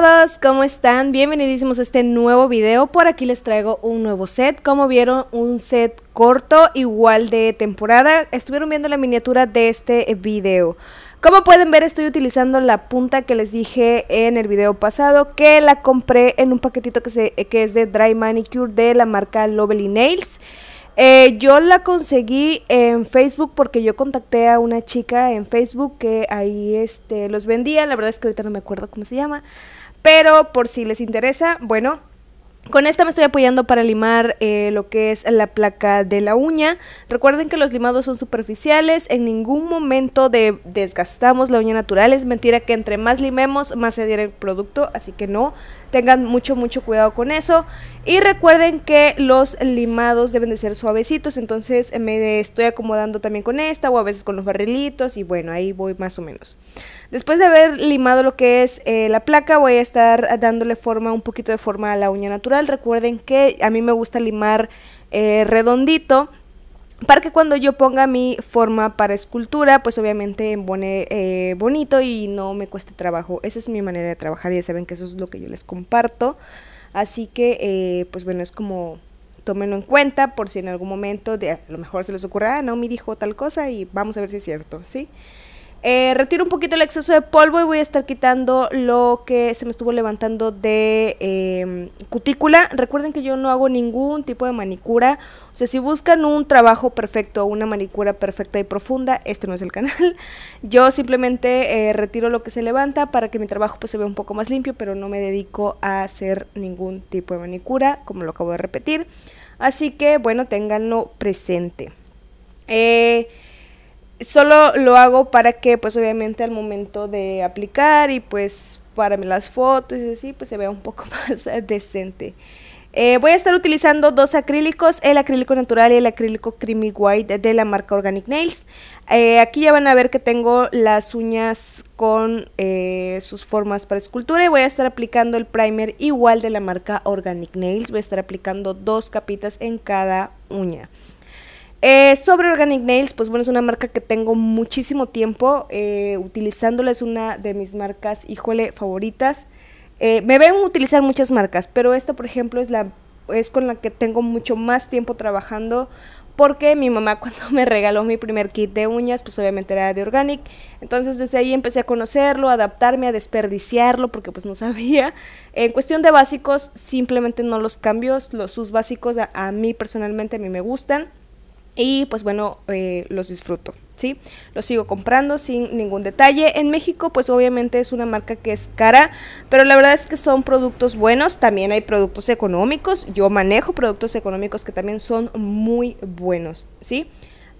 todos, ¿cómo están? Bienvenidísimos a este nuevo video. Por aquí les traigo un nuevo set. Como vieron, un set corto, igual de temporada. Estuvieron viendo la miniatura de este video. Como pueden ver, estoy utilizando la punta que les dije en el video pasado, que la compré en un paquetito que, se, es de Dry Manicure de la marca Lovely Nails. Eh, yo la conseguí en Facebook porque yo contacté a una chica en Facebook que ahí este, los vendía. La verdad es que ahorita no me acuerdo cómo se llama. Pero por si les interesa, bueno, con esta me estoy apoyando para limar eh, lo que es la placa de la uña. Recuerden que los limados son superficiales, en ningún momento desgastamos la uña natural. Es mentira que entre más limemos, más se diera el producto, así que no, Tengan mucho, mucho cuidado con eso. Y recuerden que los limados deben de ser suavecitos, entonces eh, me estoy acomodando también con esta o a veces con los barrilitos y bueno, ahí voy más o menos. Después de haber limado lo que es eh, la placa, voy a estar dándole forma, un poquito de forma a la uña natural. Recuerden que a mí me gusta limar eh, redondito para que cuando yo ponga mi forma para escultura, pues obviamente en eh, bonito y no me cueste trabajo. Esa es mi manera de trabajar y ya saben que eso es lo que yo les comparto. Así que, eh, pues bueno, es como tómenlo en cuenta por si en algún momento de, a lo mejor se les ocurra, ah, no, me dijo tal cosa y vamos a ver si es cierto, ¿sí? sí eh, retiro un poquito el exceso de polvo y voy a estar quitando lo que se me estuvo levantando de em, cutícula. Recuerden que yo no hago ningún tipo de manicura. O sea, si buscan un trabajo perfecto o una manicura perfecta y profunda, este no es el canal. Yo simplemente eh, retiro lo que se levanta para que mi trabajo pues, se vea un poco más limpio, pero no me dedico a hacer ningún tipo de manicura, como lo acabo de repetir. Así que bueno, ténganlo presente. Eh, solo lo hago para que pues obviamente al momento de aplicar y pues para las fotos y así pues se vea un poco más decente. Eh, voy a estar utilizando dos acrílicos, el acrílico natural y el acrílico creamy white de la marca Organic Nails. Eh, aquí ya van a ver que tengo las uñas con eh, sus formas para escultura y voy a estar aplicando el primer igual de la marca Organic Nails. Voy a estar aplicando dos capitas en cada uña. Eh, sobre Organic Nails, pues bueno, es una marca que tengo muchísimo tiempo eh, utilizándola, es una de mis marcas, híjole, favoritas. Eh, me ven utilizar muchas marcas, pero esta, por ejemplo, es, la, es con la que tengo mucho más tiempo trabajando porque mi mamá cuando me regaló mi primer kit de uñas, pues obviamente era de Organic. Entonces desde ahí empecé a conocerlo, a adaptarme, a desperdiciarlo, porque pues no sabía. En cuestión de básicos, simplemente no los cambio, los, sus básicos a mí personalmente a mí me gustan y pues bueno, eh, los disfruto. ¿Sí? Los sigo comprando sin ningún detalle. En México, pues obviamente es una marca que es cara, pero la verdad es que son productos buenos. También hay productos económicos. Yo manejo productos económicos que también son muy buenos, ¿sí? sí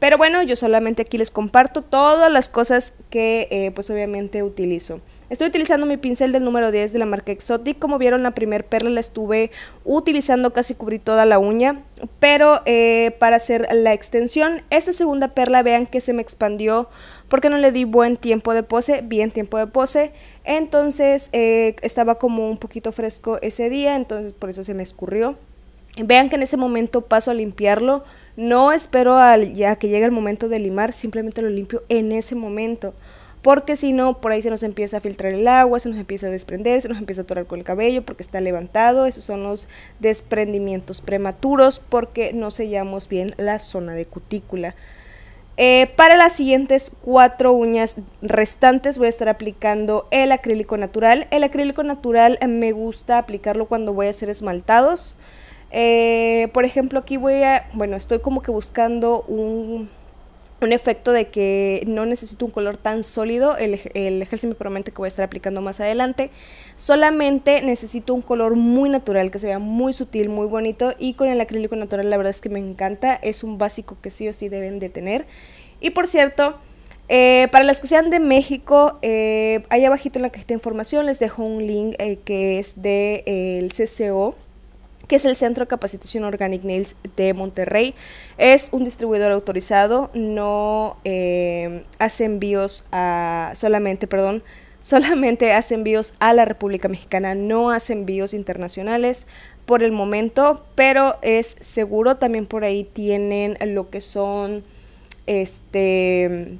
pero bueno, yo solamente aquí les comparto todas las cosas que eh, pues obviamente utilizo. Estoy utilizando mi pincel del número 10 de la marca Exotic. Como vieron, la primer perla la estuve utilizando, casi cubrí toda la uña. Pero eh, para hacer la extensión, esta segunda perla, vean que se me expandió porque no le di buen tiempo de pose, bien tiempo de pose. Entonces eh, estaba como un poquito fresco ese día, entonces por eso se me escurrió. Vean que en ese momento paso a limpiarlo, no espero al, ya que llegue el momento de limar, simplemente lo limpio en ese momento. Porque si no, por ahí se nos empieza a filtrar el agua, se nos empieza a desprender, se nos empieza a atorar con el cabello porque está levantado. Esos son los desprendimientos prematuros porque no sellamos bien la zona de cutícula. Eh, para las siguientes cuatro uñas restantes voy a estar aplicando el acrílico natural. El acrílico natural me gusta aplicarlo cuando voy a hacer esmaltados. Eh, por ejemplo, aquí voy a, bueno, estoy como que buscando un, un efecto de que no necesito un color tan sólido, el, el me promete que voy a estar aplicando más adelante. Solamente necesito un color muy natural, que se vea muy sutil, muy bonito. Y con el acrílico natural la verdad es que me encanta, es un básico que sí o sí deben de tener. Y por cierto... Eh, para las que sean de México, eh, ahí abajito en la cajita de información les dejo un link eh, que es del de, el CCO, que es el Centro de Capacitación Organic Nails de Monterrey. Es un distribuidor autorizado, no eh, hace envíos a solamente, perdón, solamente hace envíos a la República Mexicana, no hace envíos internacionales por el momento, pero es seguro. También por ahí tienen lo que son este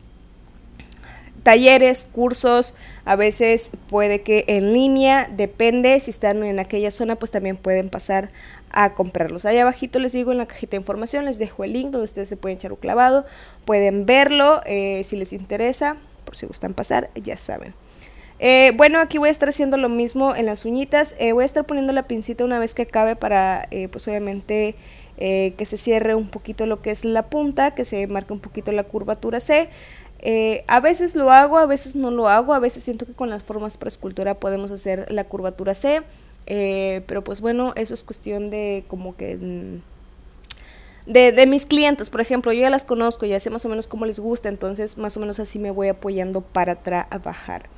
talleres, cursos, a veces puede que en línea, depende, si están en aquella zona pues también pueden pasar a comprarlos. Allá abajito les digo en la cajita de información, les dejo el link donde ustedes se pueden echar un clavado, pueden verlo eh, si les interesa, por si gustan pasar, ya saben. Eh, bueno, aquí voy a estar haciendo lo mismo en las uñitas, eh, voy a estar poniendo la pincita una vez que acabe para pues obviamente... que se cierre un poquito lo que es la punta, que se marque un poquito la curvatura C. Eh, a veces lo hago, a veces no lo hago, a veces siento que con las formas para escultura podemos hacer la curvatura C, eh, pero pues bueno, eso es cuestión de como que... Mm, de, mis clientes, por ejemplo, yo ya las conozco, y así más o menos cómo les gusta, entonces más o menos así me voy apoyando para trabajar.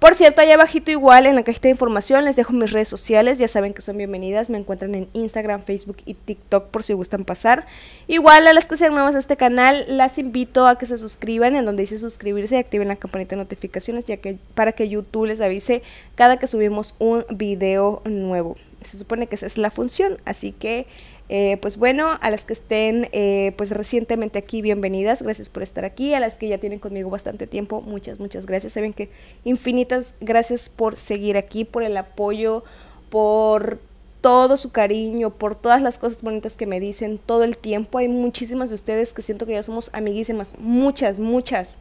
Por cierto, allá abajito igual en la cajita de información les dejo mis redes sociales, ya saben que son bienvenidas, me encuentran en Instagram, Facebook y TikTok por si gustan pasar. Igual a las que sean nuevas a este canal, las invito a que se suscriban en donde dice suscribirse y activen la campanita de notificaciones ya que, para que YouTube les avise cada que subimos un video nuevo. Se supone que esa es la función, así que eh, pues bueno, a las que estén eh, pues recientemente aquí, bienvenidas, gracias por estar aquí, a las que ya tienen conmigo bastante tiempo, muchas, muchas gracias, saben que infinitas gracias por seguir aquí, por el apoyo, por todo su cariño, por todas las cosas bonitas que me dicen todo el tiempo. Hay muchísimas de ustedes que siento que ya somos amiguísimas, muchas, muchas.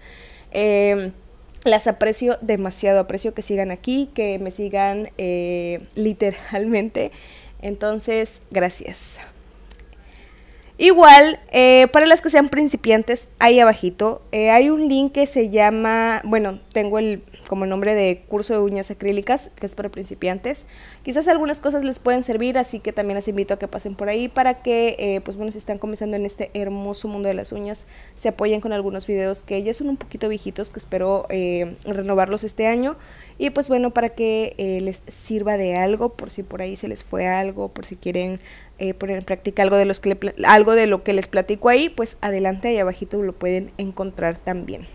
Em, las aprecio demasiado, aprecio que sigan aquí, que me sigan eh, literalmente. Entonces, gracias. Igual, eh, para las que sean principiantes, ahí abajito eh, hay un link que se llama, bueno, tengo el como nombre de curso de uñas acrílicas, que es para principiantes. Quizás algunas cosas les pueden servir, así que también las invito a que pasen por ahí para que, eh, pues bueno, si están comenzando en este hermoso mundo de las uñas, se apoyen con algunos videos que ya son un poquito viejitos, que espero renovarlos este año. Y pues bueno, para que eh, les sirva de algo, por si por ahí se les fue algo, por si quieren eh, poner en práctica algo de, los que algo de lo que les platico ahí, pues adelante ahí abajito lo pueden encontrar también.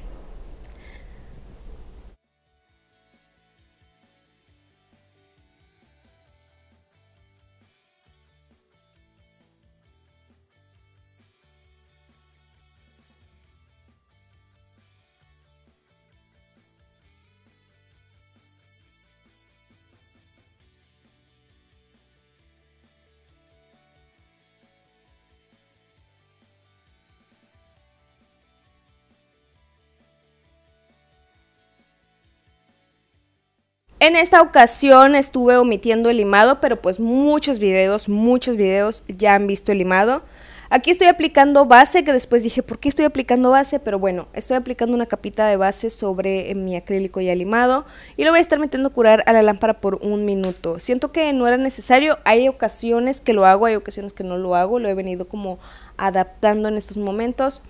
En esta ocasión estuve omitiendo el limado, pero pues muchos videos, muchos videos ya han visto el limado. Aquí estoy aplicando base, que después dije, ¿por qué estoy aplicando base? Pero bueno, estoy aplicando una capita de base sobre eh, mi acrílico ya limado y lo voy a estar metiendo a curar a la lámpara por un minuto. Siento que no era necesario, hay ocasiones que lo hago, hay ocasiones que no lo hago, lo he venido como adaptando en estos momentos.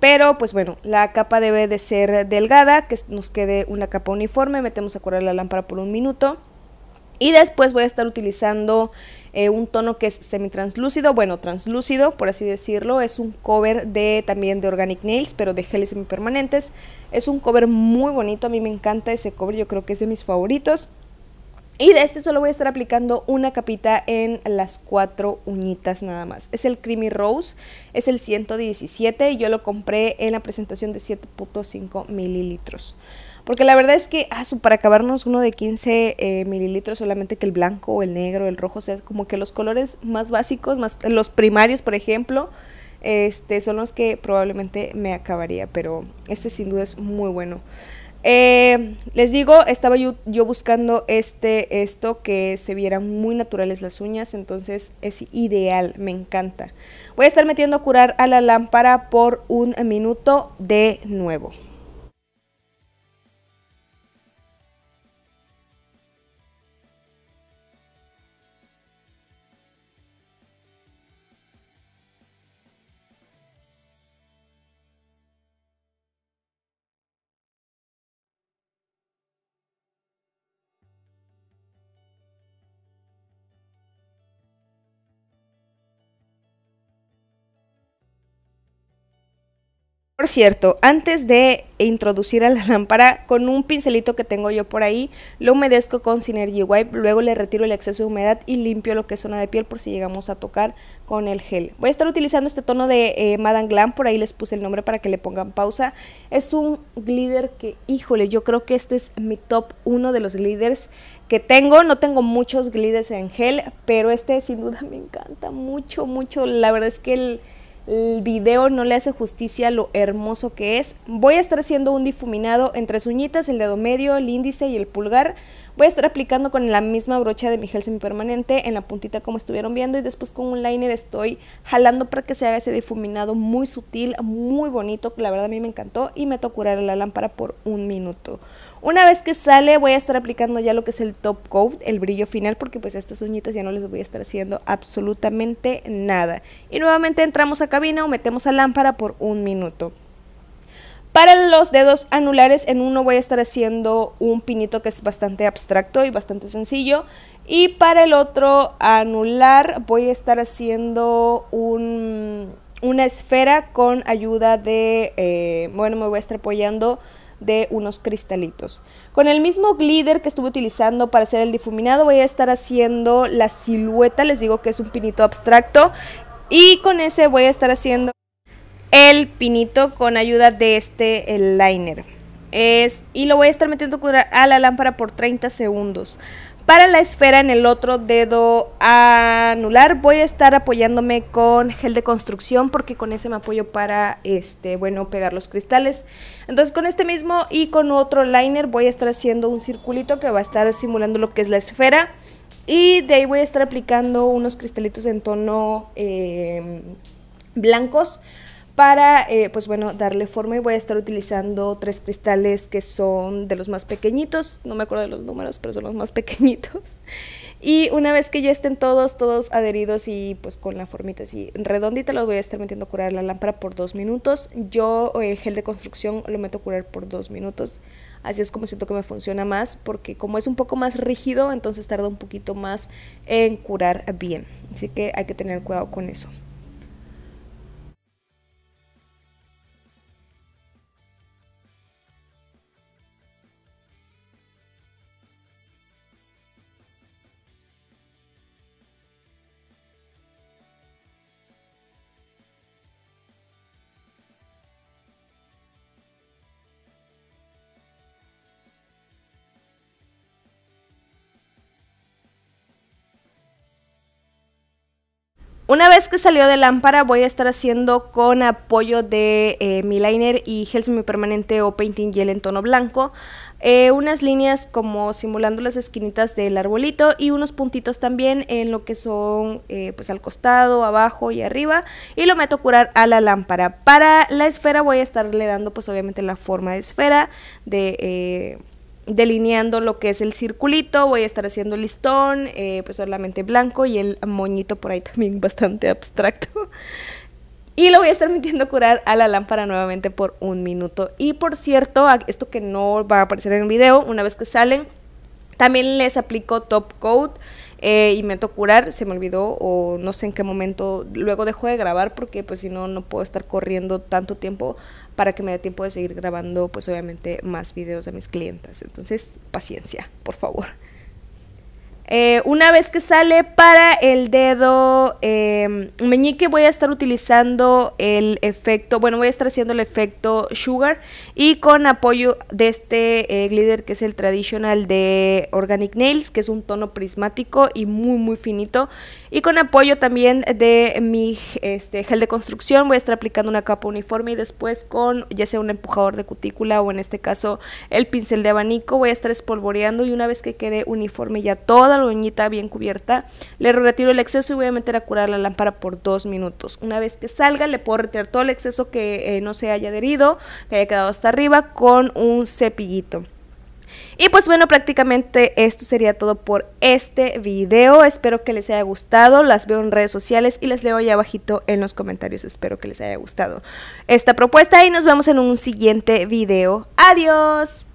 Pero pues bueno, la capa debe de ser delgada, que nos quede una capa uniforme, metemos a curar la lámpara por un minuto. Y después voy a estar utilizando eh, un tono que es semi-translúcido, bueno, translúcido, por así decirlo. Es un cover de también de Organic Nails, pero de geles semipermanentes. Es un cover muy bonito, a mí me encanta ese cover, yo creo que es de mis favoritos. Y de este solo voy a estar aplicando una capita en las cuatro uñitas nada más. Es el Creamy Rose, es el 117 y yo lo compré en la presentación de 7.5 mililitros. Porque la verdad es que ah, para acabarnos uno de 15 eh, mililitros, solamente que el blanco o el negro, el rojo, o sea, como que los colores más básicos, los primarios, por ejemplo, este, son los que probablemente me acabaría. Pero este sin duda es muy bueno. Eh, les digo, estaba yo, yo, buscando este, esto que se vieran muy naturales las uñas, entonces es ideal, me encanta. Voy a estar metiendo a curar a la lámpara por un minuto de nuevo. Por cierto, antes de introducir a la lámpara, con un pincelito que tengo yo por ahí, lo humedezco con Synergy Wipe, luego le retiro el exceso de humedad y limpio lo que es zona de piel por si llegamos a tocar con el gel. Voy a estar utilizando este tono de eh, Madame Glam, por ahí les puse el nombre para que le pongan pausa. Es un glider que, híjole, yo creo que este es mi top uno de los gliders que tengo. No tengo muchos gliders en gel, pero este sin duda me encanta mucho, mucho. La verdad es que el el video no le hace justicia a lo hermoso que es. Voy a estar haciendo un difuminado entre uñitas, el dedo medio, el índice y el pulgar. Voy a estar aplicando con la misma brocha de mi gel semipermanente en la puntita como estuvieron viendo y después con un liner estoy jalando para que se haga ese difuminado muy sutil, muy bonito, que la verdad a mí me encantó y me tocó curar la lámpara por un minuto. Una vez que sale voy a estar aplicando ya lo que es el top coat, el brillo final, porque pues a estas uñitas ya no les voy a estar haciendo absolutamente nada. Y nuevamente entramos a cabina o metemos a lámpara por un minuto. Para los dedos anulares, en uno voy a estar haciendo un pinito que es bastante abstracto y bastante sencillo. Y para el otro anular voy a estar haciendo una esfera con ayuda de, eh, bueno, me voy a estar apoyando de unos cristalitos. Con el mismo glitter que estuve utilizando para hacer el difuminado voy a estar haciendo la silueta, les digo que es un pinito abstracto y con ese voy a estar haciendo el pinito con ayuda de este el liner. Es, y lo voy a estar metiendo a la lámpara por 30 segundos. Para la esfera en el otro dedo anular voy a estar apoyándome con gel de construcción porque con ese me apoyo para, este, bueno, pegar los cristales. Entonces con este mismo y con otro liner voy a estar haciendo un circulito que va a estar simulando lo que es la esfera. Y de ahí voy a estar aplicando unos cristalitos en tono eh, blancos para, eh, pues bueno, darle forma y voy a estar utilizando tres cristales que son de los más pequeñitos, no me acuerdo de los números, pero son los más pequeñitos. Y una vez que ya estén todos, todos adheridos y pues con la formita así redondita, los voy a estar metiendo a curar la lámpara por dos minutos. Yo el eh, gel de construcción lo meto a curar por dos minutos. Así es como siento que me funciona más, porque como es un poco más rígido, entonces tarda un poquito más en curar bien. Así que hay que tener cuidado con eso. Una vez que salió de lámpara voy a estar haciendo con apoyo de eh, mi liner y gel semipermanente o painting gel en tono blanco eh, unas líneas como simulando las esquinitas del arbolito y unos puntitos también en lo que son eh, pues al costado, abajo y arriba y lo meto a curar a la lámpara. Para la esfera voy a estarle dando pues obviamente la forma de esfera de delineando lo que es el circulito, voy a estar haciendo listón, eh, pues solamente blanco y el moñito por ahí también bastante abstracto. Y lo voy a estar metiendo a curar a la lámpara nuevamente por un minuto. Y por cierto, esto que no va a aparecer en el video, una vez que salen, también les aplico top coat eh, y meto curar. Se me olvidó o no sé en qué momento, luego dejo de grabar porque pues si no, no puedo estar corriendo tanto tiempo para que me dé tiempo de seguir grabando pues obviamente más videos a mis clientas. Entonces, paciencia, por favor. Eh, una vez que sale para el dedo em, meñique voy a estar utilizando el efecto, bueno voy a estar haciendo el efecto sugar y con apoyo de este eh, glitter que es el tradicional de Organic Nails que es un tono prismático y muy muy finito y con apoyo también de mi este, gel de construcción voy a estar aplicando una capa uniforme y después con ya sea un empujador de cutícula o en este caso el pincel de abanico voy a estar espolvoreando y una vez que quede uniforme ya toda la uñita bien cubierta, le retiro el exceso y voy a meter a curar la lámpara por dos minutos. Una vez que salga, le puedo retirar todo el exceso que eh, no se haya adherido, que haya quedado hasta arriba, con un cepillito. Y pues bueno, prácticamente esto sería todo por este video. Espero que les haya gustado. Las veo en redes sociales y las leo ya abajito en los comentarios. Espero que les haya gustado esta propuesta y nos vemos en un siguiente video. Adiós.